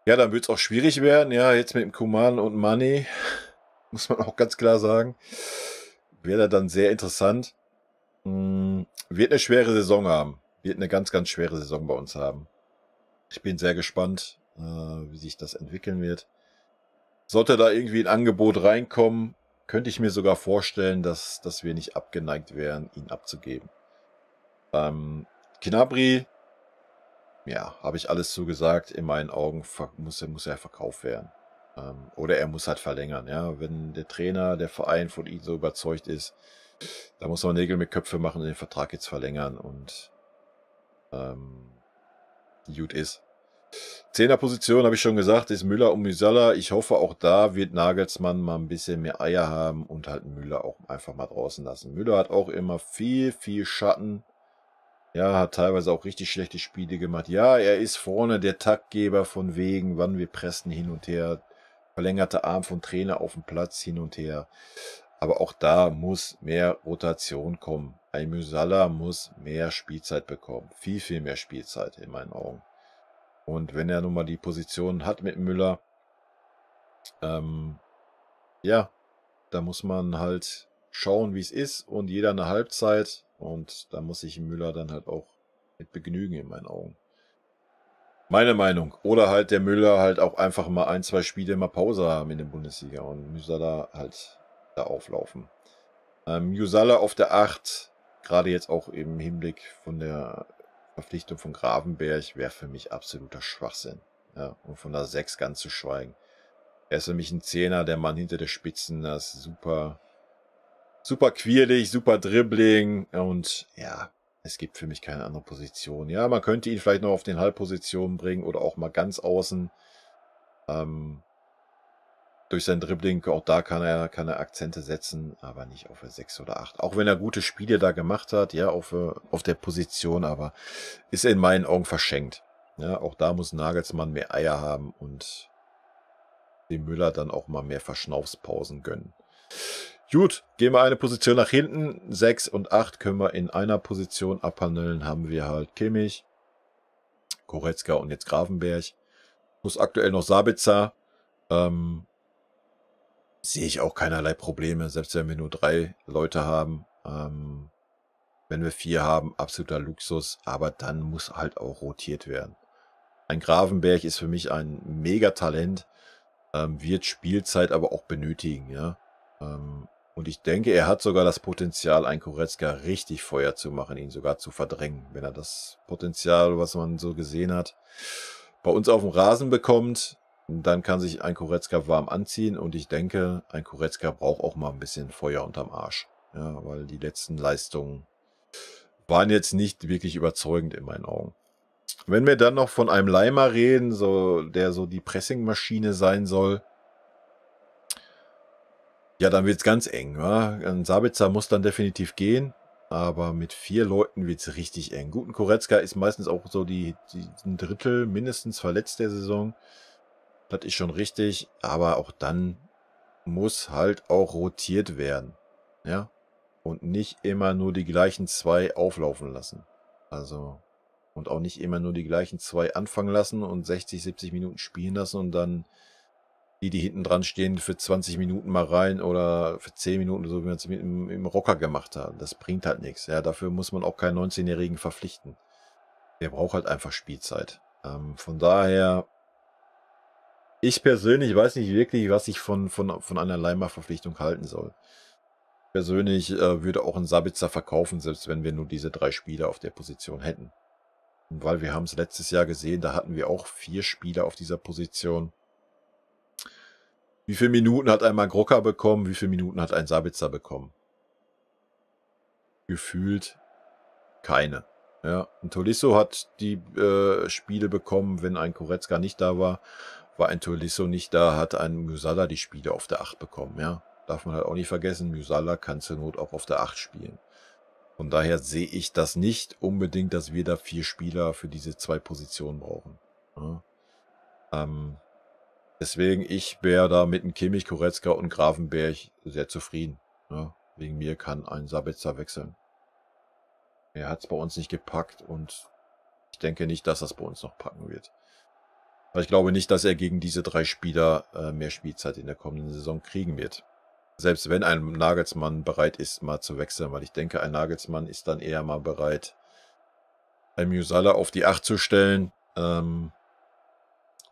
Speaker 1: ja, dann würde es auch schwierig werden. Ja, jetzt mit dem Kuman und Money muss man auch ganz klar sagen. Wäre dann sehr interessant. Hm, wird eine schwere Saison haben. Wird eine ganz, ganz schwere Saison bei uns haben. Ich bin sehr gespannt, äh, wie sich das entwickeln wird. Sollte da irgendwie ein Angebot reinkommen, könnte ich mir sogar vorstellen, dass, dass wir nicht abgeneigt wären, ihn abzugeben. Ähm, Kinabri, ja, habe ich alles zugesagt. In meinen Augen muss, muss er verkauft werden. Ähm, oder er muss halt verlängern. Ja? Wenn der Trainer, der Verein von ihm so überzeugt ist, da muss man Nägel mit Köpfe machen und den Vertrag jetzt verlängern und ähm, gut ist. Zehner Position, habe ich schon gesagt, ist Müller und Musala. Ich hoffe, auch da wird Nagelsmann mal ein bisschen mehr Eier haben und halt Müller auch einfach mal draußen lassen. Müller hat auch immer viel, viel Schatten. Ja, hat teilweise auch richtig schlechte Spiele gemacht. Ja, er ist vorne der Taktgeber von wegen, wann wir pressen hin und her verlängerte Arm von Trainer auf dem Platz hin und her. Aber auch da muss mehr Rotation kommen. Ein Musala muss mehr Spielzeit bekommen. Viel, viel mehr Spielzeit in meinen Augen. Und wenn er nun mal die Position hat mit Müller, ähm, ja, da muss man halt schauen, wie es ist und jeder eine Halbzeit und da muss sich Müller dann halt auch mit begnügen in meinen Augen. Meine Meinung. Oder halt der Müller halt auch einfach mal ein, zwei Spiele mal Pause haben in der Bundesliga und Musala halt da auflaufen. Ähm, auf der 8, gerade jetzt auch im Hinblick von der Verpflichtung von Gravenberg, wäre für mich absoluter Schwachsinn. Ja, und von der 6 ganz zu schweigen. Er ist für mich ein Zehner, der Mann hinter der Spitzen, das ist super, super quirlig, super Dribbling und ja, es gibt für mich keine andere Position. Ja, man könnte ihn vielleicht noch auf den Halbpositionen bringen oder auch mal ganz außen. Ähm, durch sein Dribbling, auch da kann er, kann er Akzente setzen, aber nicht auf 6 oder 8. Auch wenn er gute Spiele da gemacht hat, ja, auf, äh, auf der Position, aber ist in meinen Augen verschenkt. Ja, auch da muss Nagelsmann mehr Eier haben und dem Müller dann auch mal mehr Verschnaufspausen gönnen. Gut, gehen wir eine Position nach hinten. 6 und 8 können wir in einer Position abhandeln. Haben wir halt Kimmich, Koretzka und jetzt Grafenberg. Plus aktuell noch Sabitzer. Ähm, sehe ich auch keinerlei Probleme, selbst wenn wir nur drei Leute haben. Ähm, wenn wir vier haben, absoluter Luxus, aber dann muss halt auch rotiert werden. Ein Grafenberg ist für mich ein Megatalent, ähm, wird Spielzeit aber auch benötigen, ja. Ähm, und ich denke, er hat sogar das Potenzial, ein Koretzka richtig Feuer zu machen, ihn sogar zu verdrängen. Wenn er das Potenzial, was man so gesehen hat, bei uns auf dem Rasen bekommt, dann kann sich ein Koretzka warm anziehen. Und ich denke, ein Koretzka braucht auch mal ein bisschen Feuer unterm Arsch. Ja, weil die letzten Leistungen waren jetzt nicht wirklich überzeugend in meinen Augen. Wenn wir dann noch von einem Leimer reden, so, der so die Pressingmaschine sein soll, ja, dann wird es ganz eng. Wa? Ein Sabitzer muss dann definitiv gehen, aber mit vier Leuten wird es richtig eng. Guten Koretzka ist meistens auch so die, die ein Drittel mindestens verletzt der Saison. Das ist schon richtig, aber auch dann muss halt auch rotiert werden. Ja. Und nicht immer nur die gleichen zwei auflaufen lassen. Also, und auch nicht immer nur die gleichen zwei anfangen lassen und 60, 70 Minuten spielen lassen und dann die, die hinten dran stehen, für 20 Minuten mal rein oder für 10 Minuten, so wie man es im, im, Rocker gemacht hat. Das bringt halt nichts. Ja, dafür muss man auch keinen 19-Jährigen verpflichten. Der braucht halt einfach Spielzeit. Ähm, von daher, ich persönlich weiß nicht wirklich, was ich von, von, von einer Leimer-Verpflichtung halten soll. Persönlich äh, würde auch ein Sabitzer verkaufen, selbst wenn wir nur diese drei Spieler auf der Position hätten. weil wir haben es letztes Jahr gesehen, da hatten wir auch vier Spieler auf dieser Position wie viele Minuten hat ein Grocker bekommen? Wie viele Minuten hat ein Sabitzer bekommen? Gefühlt keine. Ja, ein Tolisso hat die äh, Spiele bekommen, wenn ein Koretzka nicht da war. War ein Tolisso nicht da, hat ein Musala die Spiele auf der 8 bekommen. Ja, darf man halt auch nicht vergessen. Musala kann zur Not auch auf der 8 spielen. Von daher sehe ich das nicht unbedingt, dass wir da vier Spieler für diese zwei Positionen brauchen. Ja. Ähm, Deswegen, ich wäre da mit einem Kimmich, Koretzka und Grafenberg sehr zufrieden. Ne? Wegen mir kann ein Sabitzer wechseln. Er hat es bei uns nicht gepackt und ich denke nicht, dass das bei uns noch packen wird. Weil ich glaube nicht, dass er gegen diese drei Spieler äh, mehr Spielzeit in der kommenden Saison kriegen wird. Selbst wenn ein Nagelsmann bereit ist, mal zu wechseln, weil ich denke, ein Nagelsmann ist dann eher mal bereit, ein Musala auf die Acht zu stellen, ähm,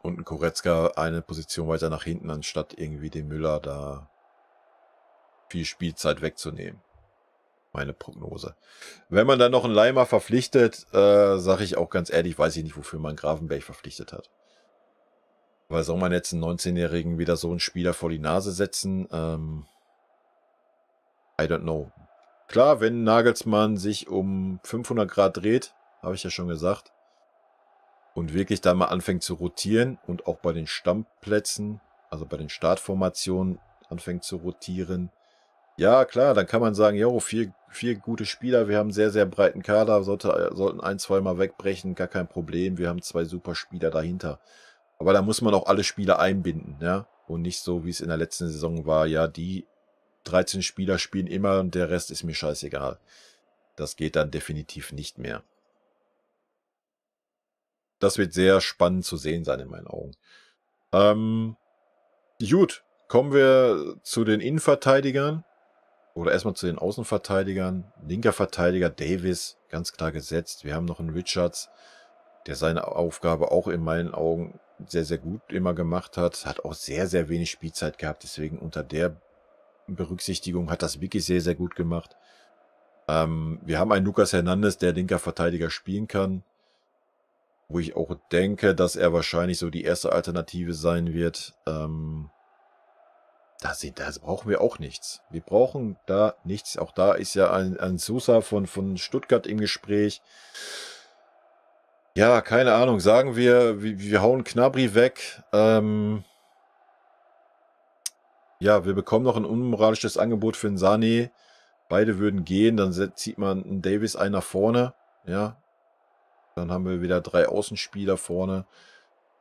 Speaker 1: und ein Koretzka eine Position weiter nach hinten, anstatt irgendwie dem Müller da viel Spielzeit wegzunehmen. Meine Prognose. Wenn man dann noch einen Leimer verpflichtet, äh, sage ich auch ganz ehrlich, weiß ich nicht, wofür man Gravenberg verpflichtet hat. Weil soll man jetzt einen 19-Jährigen wieder so einen Spieler vor die Nase setzen? Ähm, I don't know. Klar, wenn Nagelsmann sich um 500 Grad dreht, habe ich ja schon gesagt, und wirklich da mal anfängt zu rotieren und auch bei den Stammplätzen, also bei den Startformationen anfängt zu rotieren. Ja, klar, dann kann man sagen, jo, vier, vier gute Spieler, wir haben einen sehr, sehr breiten Kader, sollte, sollten ein, zwei Mal wegbrechen, gar kein Problem, wir haben zwei super Spieler dahinter. Aber da muss man auch alle Spieler einbinden, ja, und nicht so, wie es in der letzten Saison war, ja, die 13 Spieler spielen immer und der Rest ist mir scheißegal. Das geht dann definitiv nicht mehr das wird sehr spannend zu sehen sein in meinen Augen. Ähm, gut, kommen wir zu den Innenverteidigern. Oder erstmal zu den Außenverteidigern. Linker Verteidiger Davis, ganz klar gesetzt. Wir haben noch einen Richards, der seine Aufgabe auch in meinen Augen sehr, sehr gut immer gemacht hat. Hat auch sehr, sehr wenig Spielzeit gehabt. Deswegen unter der Berücksichtigung hat das wirklich sehr, sehr gut gemacht. Ähm, wir haben einen Lukas Hernandez, der linker Verteidiger spielen kann wo ich auch denke, dass er wahrscheinlich so die erste Alternative sein wird. Ähm, da, sind, da brauchen wir auch nichts. Wir brauchen da nichts. Auch da ist ja ein, ein Sousa von, von Stuttgart im Gespräch. Ja, keine Ahnung. Sagen wir, wir, wir hauen Knabri weg. Ähm, ja, wir bekommen noch ein unmoralisches Angebot für den Sani. Beide würden gehen, dann zieht man einen Davis ein nach vorne. Ja, dann haben wir wieder drei Außenspieler vorne.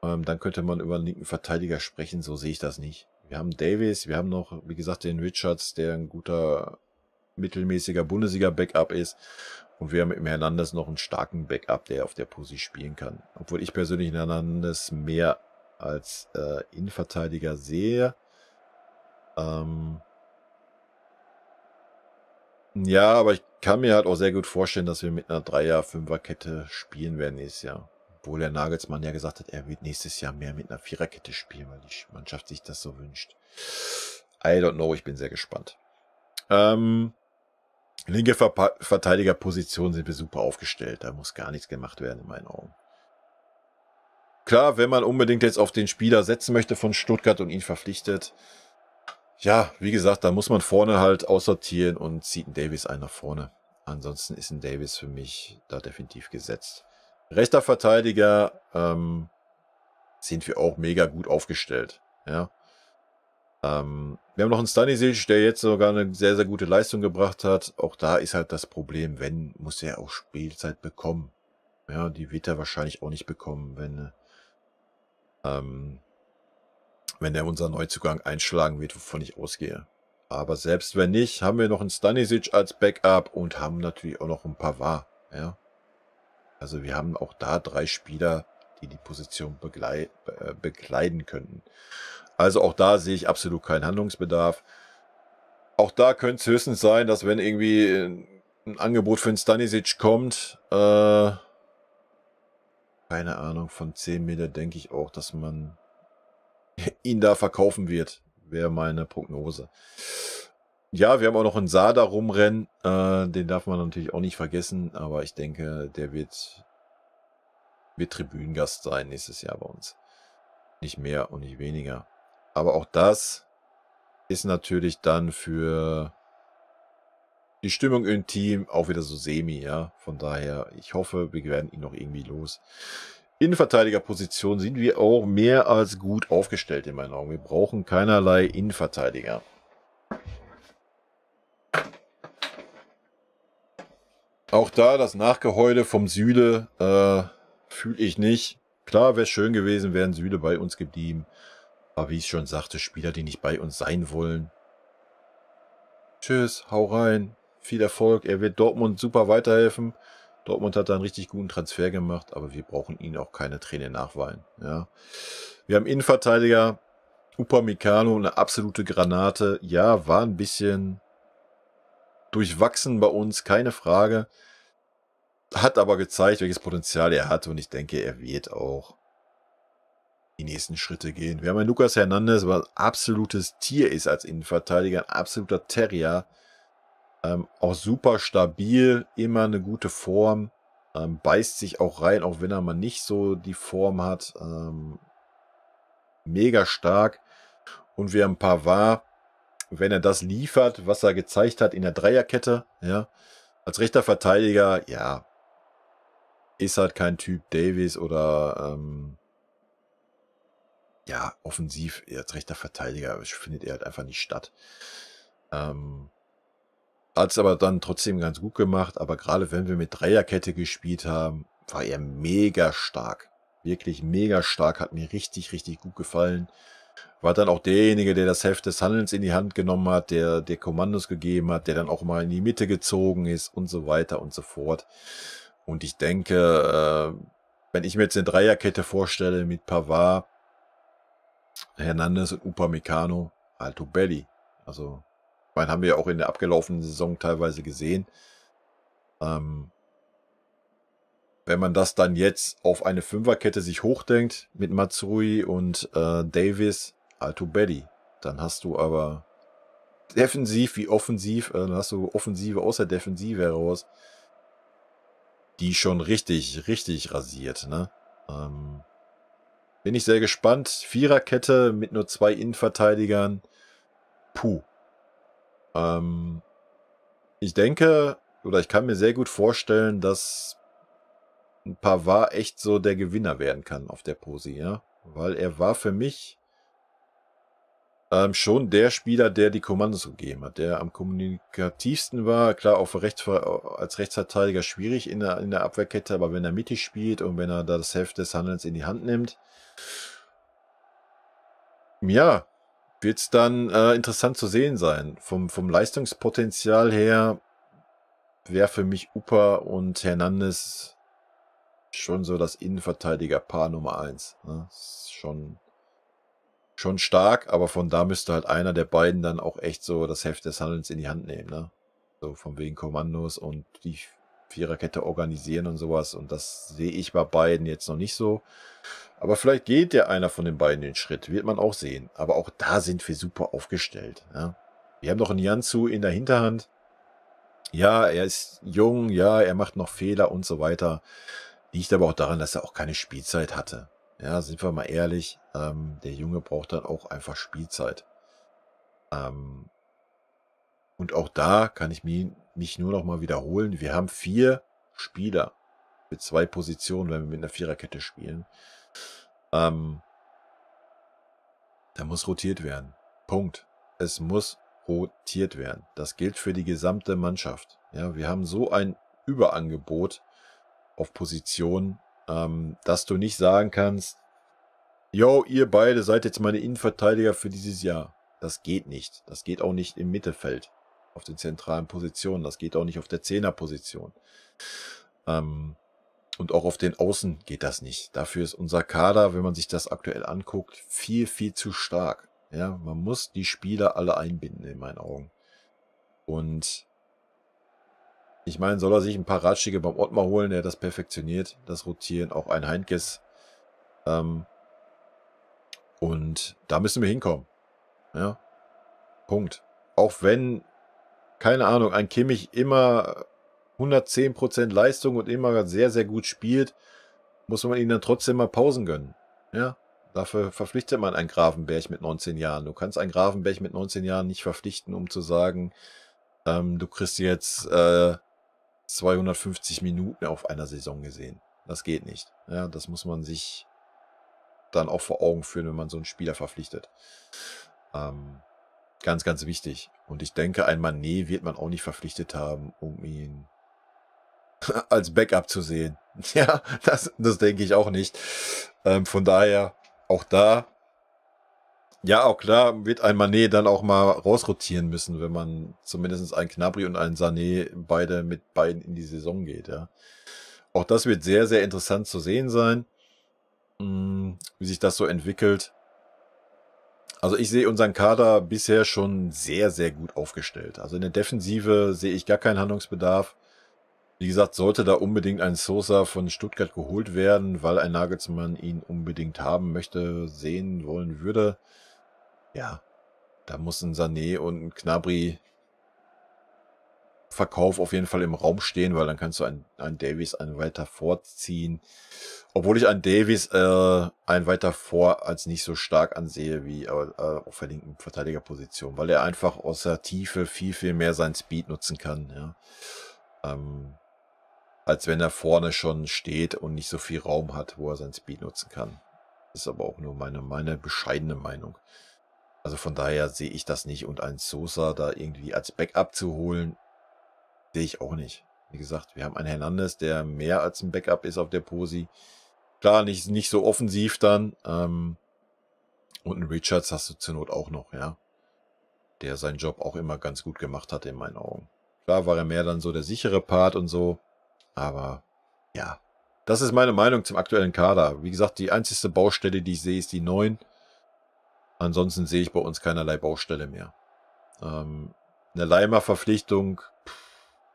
Speaker 1: Ähm, dann könnte man über einen linken Verteidiger sprechen. So sehe ich das nicht. Wir haben Davis, wir haben noch, wie gesagt, den Richards, der ein guter, mittelmäßiger Bundesliga-Backup ist. Und wir haben im Hernandez noch einen starken Backup, der auf der Pussy spielen kann. Obwohl ich persönlich Hernandez mehr als äh, Innenverteidiger sehe. Ähm, ja, aber ich kann mir halt auch sehr gut vorstellen, dass wir mit einer Dreier-, Fünferkette spielen werden nächstes Jahr. Obwohl der Nagelsmann ja gesagt hat, er wird nächstes Jahr mehr mit einer Viererkette spielen, weil die Mannschaft sich das so wünscht. I don't know, ich bin sehr gespannt. Ähm, linke Ver Verteidigerposition sind wir super aufgestellt. Da muss gar nichts gemacht werden in meinen Augen. Klar, wenn man unbedingt jetzt auf den Spieler setzen möchte von Stuttgart und ihn verpflichtet, ja, wie gesagt, da muss man vorne halt aussortieren und zieht ein Davis ein nach vorne. Ansonsten ist ein Davis für mich da definitiv gesetzt. Rechter Verteidiger ähm, sind wir auch mega gut aufgestellt. Ja. Ähm, wir haben noch einen Stanisic, der jetzt sogar eine sehr, sehr gute Leistung gebracht hat. Auch da ist halt das Problem, wenn, muss er auch Spielzeit bekommen. Ja, die wird er wahrscheinlich auch nicht bekommen, wenn ähm, wenn er unseren Neuzugang einschlagen wird, wovon ich ausgehe. Aber selbst wenn nicht, haben wir noch einen Stanisic als Backup und haben natürlich auch noch ein Pavard. Ja? Also wir haben auch da drei Spieler, die die Position beglei äh, bekleiden könnten. Also auch da sehe ich absolut keinen Handlungsbedarf. Auch da könnte es höchstens sein, dass wenn irgendwie äh, ein Angebot für einen Stanisic kommt, äh, keine Ahnung, von 10 Meter denke ich auch, dass man ihn da verkaufen wird, wäre meine Prognose. Ja, wir haben auch noch einen Sada rumrennen. Äh, den darf man natürlich auch nicht vergessen, aber ich denke, der wird, wird Tribünengast sein nächstes Jahr bei uns. Nicht mehr und nicht weniger. Aber auch das ist natürlich dann für die Stimmung im Team auch wieder so semi, ja. Von daher, ich hoffe, wir werden ihn noch irgendwie los. Innenverteidigerposition sind wir auch mehr als gut aufgestellt in meinen Augen. Wir brauchen keinerlei Innenverteidiger. Auch da das Nachgeheule vom Süle äh, fühle ich nicht. Klar, wäre es schön gewesen, wären Süle bei uns geblieben. Aber wie ich schon sagte, Spieler, die nicht bei uns sein wollen. Tschüss, hau rein. Viel Erfolg. Er wird Dortmund super weiterhelfen. Dortmund hat da einen richtig guten Transfer gemacht, aber wir brauchen ihn auch keine Träne nachweinen. Ja. Wir haben Innenverteidiger, Upamecano, eine absolute Granate. Ja, war ein bisschen durchwachsen bei uns, keine Frage. Hat aber gezeigt, welches Potenzial er hat und ich denke, er wird auch die nächsten Schritte gehen. Wir haben einen Lukas Hernandez, was absolutes Tier ist als Innenverteidiger, ein absoluter Terrier. Ähm, auch super stabil, immer eine gute Form. Ähm, beißt sich auch rein, auch wenn er mal nicht so die Form hat. Ähm, mega stark. Und wir haben Pavard, wenn er das liefert, was er gezeigt hat in der Dreierkette, ja, als rechter Verteidiger, ja, ist halt kein Typ Davis oder ähm, ja, offensiv als rechter Verteidiger findet er halt einfach nicht statt. Ähm, hat es aber dann trotzdem ganz gut gemacht. Aber gerade wenn wir mit Dreierkette gespielt haben, war er mega stark. Wirklich mega stark. Hat mir richtig, richtig gut gefallen. War dann auch derjenige, der das Heft des Handelns in die Hand genommen hat, der, der Kommandos gegeben hat, der dann auch mal in die Mitte gezogen ist und so weiter und so fort. Und ich denke, äh, wenn ich mir jetzt eine Dreierkette vorstelle mit Pavard, Hernandez und Upamecano, Alto Belli. Also meine, haben wir ja auch in der abgelaufenen Saison teilweise gesehen. Ähm, wenn man das dann jetzt auf eine Fünferkette sich hochdenkt mit Matsui und äh, Davis, Alto Betty, dann hast du aber defensiv wie offensiv, äh, dann hast du Offensive außer Defensive heraus, die schon richtig, richtig rasiert. Ne? Ähm, bin ich sehr gespannt. Viererkette mit nur zwei Innenverteidigern. Puh, ähm, ich denke, oder ich kann mir sehr gut vorstellen, dass ein Pavard echt so der Gewinner werden kann auf der Pose, ja. Weil er war für mich ähm, schon der Spieler, der die Kommandos gegeben hat, der am kommunikativsten war. Klar, auch Rechts, äh, als Rechtsverteidiger schwierig in der, in der Abwehrkette, aber wenn er mittig spielt und wenn er da das Heft des Handelns in die Hand nimmt, ja, wird es dann äh, interessant zu sehen sein. Vom, vom Leistungspotenzial her wäre für mich Upa und Hernandez schon so das Innenverteidiger-Paar Nummer 1. Ne? Schon, schon stark, aber von da müsste halt einer der beiden dann auch echt so das Heft des Handelns in die Hand nehmen. Ne? So von wegen Kommandos und die Viererkette organisieren und sowas. Und das sehe ich bei beiden jetzt noch nicht so. Aber vielleicht geht ja einer von den beiden den Schritt, wird man auch sehen. Aber auch da sind wir super aufgestellt. Ja. Wir haben noch einen Janzu in der Hinterhand. Ja, er ist jung, ja, er macht noch Fehler und so weiter. Liegt aber auch daran, dass er auch keine Spielzeit hatte. Ja, sind wir mal ehrlich, ähm, der Junge braucht dann auch einfach Spielzeit. Ähm, und auch da kann ich mir mich nur noch mal wiederholen. Wir haben vier Spieler mit zwei Positionen, wenn wir mit einer Viererkette spielen. Ähm, da muss rotiert werden. Punkt. Es muss rotiert werden. Das gilt für die gesamte Mannschaft. Ja, wir haben so ein Überangebot auf Positionen, ähm, dass du nicht sagen kannst, yo, ihr beide seid jetzt meine Innenverteidiger für dieses Jahr. Das geht nicht. Das geht auch nicht im Mittelfeld auf den zentralen Positionen. Das geht auch nicht auf der Zehnerposition. Ähm, und auch auf den Außen geht das nicht. Dafür ist unser Kader, wenn man sich das aktuell anguckt, viel, viel zu stark. Ja, man muss die Spieler alle einbinden, in meinen Augen. Und ich meine, soll er sich ein paar Ratschläge beim Ottmar holen, der das perfektioniert, das Rotieren, auch ein Heinkes. Ähm, und da müssen wir hinkommen. Ja, Punkt. Auch wenn keine Ahnung, ein Kimmich immer 110% Leistung und immer sehr, sehr gut spielt, muss man ihm dann trotzdem mal Pausen gönnen. Ja, dafür verpflichtet man einen Grafenberg mit 19 Jahren. Du kannst einen Grafenberg mit 19 Jahren nicht verpflichten, um zu sagen, ähm, du kriegst jetzt äh, 250 Minuten auf einer Saison gesehen. Das geht nicht. Ja, das muss man sich dann auch vor Augen führen, wenn man so einen Spieler verpflichtet. Ähm, Ganz, ganz wichtig. Und ich denke, ein Manet wird man auch nicht verpflichtet haben, um ihn als Backup zu sehen. Ja, das, das denke ich auch nicht. Ähm, von daher, auch da, ja, auch klar, wird ein Manet dann auch mal rausrotieren müssen, wenn man zumindest ein Knabri und ein Sané beide mit beiden in die Saison geht, ja. Auch das wird sehr, sehr interessant zu sehen sein, hm, wie sich das so entwickelt. Also ich sehe unseren Kader bisher schon sehr, sehr gut aufgestellt. Also in der Defensive sehe ich gar keinen Handlungsbedarf. Wie gesagt, sollte da unbedingt ein Sosa von Stuttgart geholt werden, weil ein Nagelsmann ihn unbedingt haben möchte, sehen wollen würde. Ja, da muss ein Sané und ein Knabri Verkauf auf jeden Fall im Raum stehen, weil dann kannst du einen, einen Davies einen weiter vorziehen. Obwohl ich einen Davies äh, einen weiter vor als nicht so stark ansehe wie äh, äh auf der linken Verteidigerposition, weil er einfach aus der Tiefe viel, viel mehr seinen Speed nutzen kann. Ja. Ähm, als wenn er vorne schon steht und nicht so viel Raum hat, wo er seinen Speed nutzen kann. Das ist aber auch nur meine, meine bescheidene Meinung. Also von daher sehe ich das nicht. Und einen Sosa da irgendwie als Backup zu holen, sehe ich auch nicht. Wie gesagt, wir haben einen Hernandez, der mehr als ein Backup ist auf der Posi. Klar, nicht, nicht so offensiv dann. Ähm, und einen Richards hast du zur Not auch noch, ja. Der seinen Job auch immer ganz gut gemacht hat, in meinen Augen. Klar war er mehr dann so der sichere Part und so. Aber ja, das ist meine Meinung zum aktuellen Kader. Wie gesagt, die einzigste Baustelle, die ich sehe, ist die 9. Ansonsten sehe ich bei uns keinerlei Baustelle mehr. Ähm, eine Leimer-Verpflichtung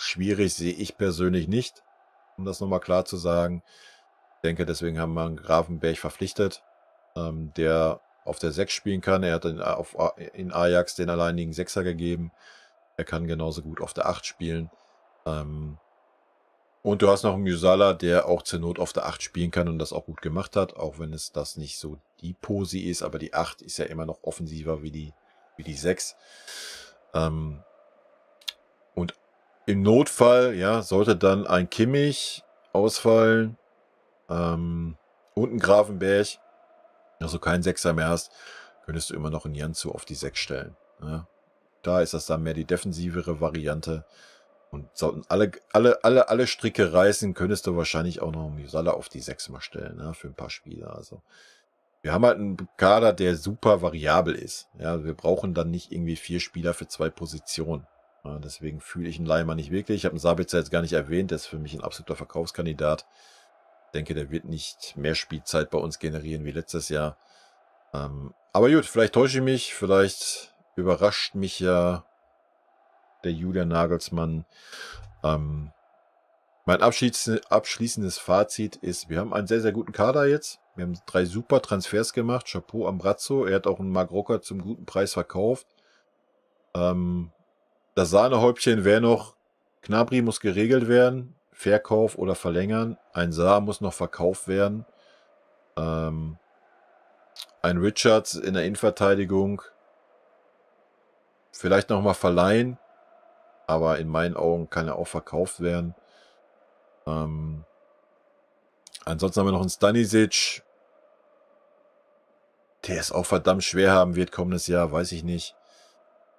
Speaker 1: schwierig sehe ich persönlich nicht, um das nochmal klar zu sagen. Ich denke, deswegen haben wir einen Grafenberg verpflichtet, ähm, der auf der 6 spielen kann. Er hat in, äh, auf, in Ajax den alleinigen Sechser gegeben. Er kann genauso gut auf der 8 spielen. Ähm, und du hast noch einen Musala, der auch zur Not auf der 8 spielen kann und das auch gut gemacht hat, auch wenn es das nicht so die Posi ist, aber die 8 ist ja immer noch offensiver wie die, wie die 6. Ähm, im Notfall, ja, sollte dann ein Kimmich ausfallen ähm, und ein Grafenberg, also kein Sechser mehr hast, könntest du immer noch einen Janzu auf die Sechs stellen. Ja. Da ist das dann mehr die defensivere Variante. Und sollten alle, alle, alle, alle Stricke reißen, könntest du wahrscheinlich auch noch Musala auf die Sechs mal stellen, ne, für ein paar Spiele. Also, wir haben halt einen Kader, der super variabel ist. Ja, wir brauchen dann nicht irgendwie vier Spieler für zwei Positionen. Ah, deswegen fühle ich einen Leimer nicht wirklich. Ich habe einen Sabitzer jetzt gar nicht erwähnt. Der ist für mich ein absoluter Verkaufskandidat. Ich denke, der wird nicht mehr Spielzeit bei uns generieren wie letztes Jahr. Ähm, aber gut, vielleicht täusche ich mich. Vielleicht überrascht mich ja der Julian Nagelsmann. Ähm, mein abschließendes Fazit ist, wir haben einen sehr, sehr guten Kader jetzt. Wir haben drei super Transfers gemacht. Chapeau Ambrazzo. Er hat auch einen Mark Rocker zum guten Preis verkauft. Ähm, das Sahnehäubchen wäre noch, Knabri muss geregelt werden, Verkauf oder verlängern. Ein Saar muss noch verkauft werden. Ähm, ein Richards in der Innenverteidigung. Vielleicht nochmal verleihen. Aber in meinen Augen kann er auch verkauft werden. Ähm, ansonsten haben wir noch einen Stanisic. Der es auch verdammt schwer haben wird kommendes Jahr, weiß ich nicht.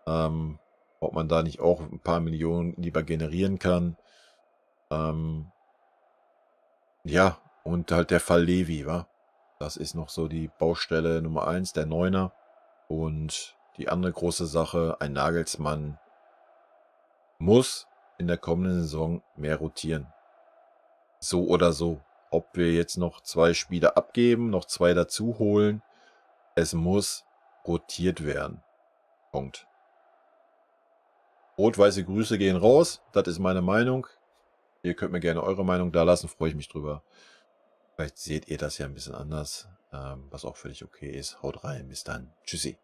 Speaker 1: Ähm, ob man da nicht auch ein paar Millionen lieber generieren kann. Ähm, ja, und halt der Fall Levi, wa? Das ist noch so die Baustelle Nummer eins der Neuner. Und die andere große Sache, ein Nagelsmann muss in der kommenden Saison mehr rotieren. So oder so. Ob wir jetzt noch zwei Spiele abgeben, noch zwei dazu holen, es muss rotiert werden. Punkt. Rot-weiße Grüße gehen raus. Das ist meine Meinung. Ihr könnt mir gerne eure Meinung da lassen, freue ich mich drüber. Vielleicht seht ihr das ja ein bisschen anders, ähm, was auch völlig okay ist. Haut rein, bis dann. Tschüssi.